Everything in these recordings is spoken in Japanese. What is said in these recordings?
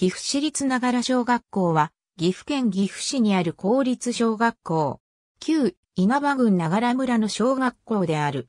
岐阜市立長良小学校は、岐阜県岐阜市にある公立小学校、旧稲葉郡長良村の小学校である。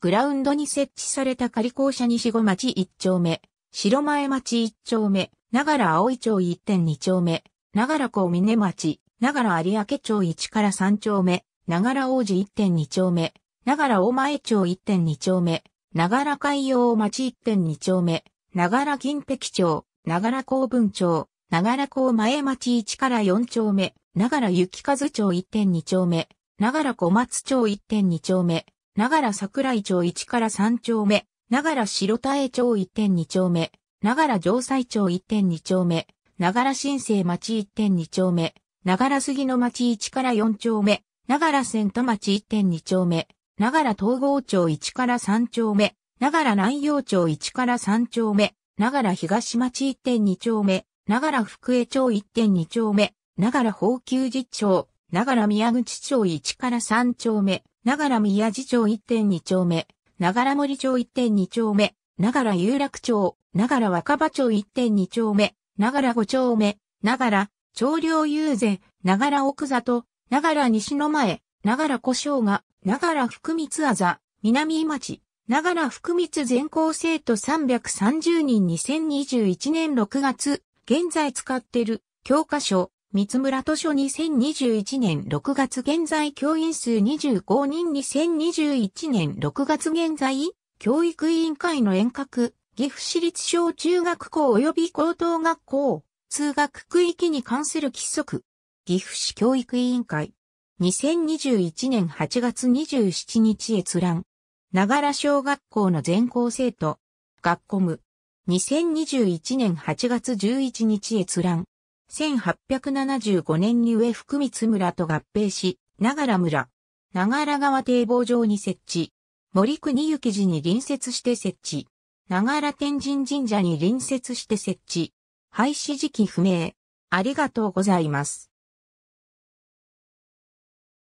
グラウンドに設置された仮校舎西五町1丁目、白前町1丁目、長良葵町1.2丁目、長良小峰町、長良有明町1から3丁目、長良王子1.2丁目、長良大前町1.2丁目、長良海洋町1.2丁目、ながら銀壁町、ながら公文町、ながら公前町1から4丁目、ながら雪和町1.2丁目、ながら小松町1.2丁目、ながら桜井町1から3丁目、ながら白田江町1.2丁目、ながら城西町1.2丁目、ながら新生町1.2丁目、ながら杉野町1から4丁目、ながら千都町1.2丁目、ながら東郷町1から3丁目、ながら南陽町1から3丁目、ながら東町1.2丁目、ながら福江町1.2丁目、ながら宝久寺町、ながら宮口町1から3丁目、ながら宮寺町1.2丁目、ながら森町1.2丁目、ながら有楽町、ながら若葉町1.2丁目、ながら5丁目、ながら、長領友禅、ながら奥里、ながら西の前、ながら小生が、ながら福光あざ、南井町、ながら福光全校生徒330人2021年6月、現在使ってる教科書、三村図書2021年6月現在教員数25人2021年6月現在、教育委員会の遠隔、岐阜市立小中学校及び高等学校、通学区域に関する規則、岐阜市教育委員会、2021年8月27日閲覧。ながら小学校の全校生徒、学校ム。2021年8月11日閲覧。1875年に上福光村と合併し、ながら村。ながら川堤防上に設置。森国行寺に隣接して設置。ながら天神神社に隣接して設置。廃止時期不明。ありがとうございます。